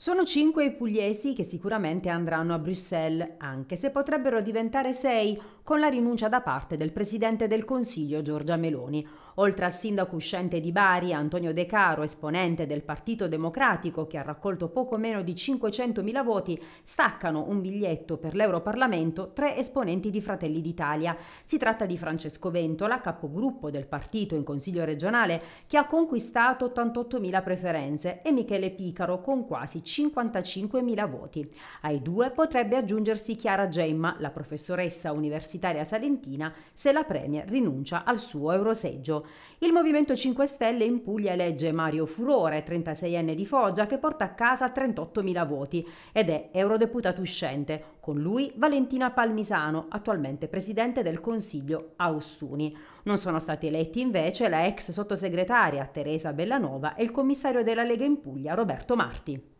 Sono cinque i pugliesi che sicuramente andranno a Bruxelles, anche se potrebbero diventare sei con la rinuncia da parte del Presidente del Consiglio Giorgia Meloni. Oltre al sindaco uscente di Bari, Antonio De Caro, esponente del Partito Democratico che ha raccolto poco meno di 500.000 voti, staccano un biglietto per l'Europarlamento tre esponenti di Fratelli d'Italia. Si tratta di Francesco Ventola, capogruppo del partito in Consiglio regionale, che ha conquistato 88.000 preferenze, e Michele Picaro con quasi 55.000 voti. Ai due potrebbe aggiungersi Chiara Gemma, la professoressa universitaria universitaria salentina se la Premier rinuncia al suo euroseggio. Il Movimento 5 Stelle in Puglia elegge Mario Furore, 36enne di Foggia, che porta a casa 38.000 voti ed è eurodeputato uscente. Con lui Valentina Palmisano, attualmente presidente del Consiglio Austuni. Non sono stati eletti invece la ex sottosegretaria Teresa Bellanova e il commissario della Lega in Puglia Roberto Marti.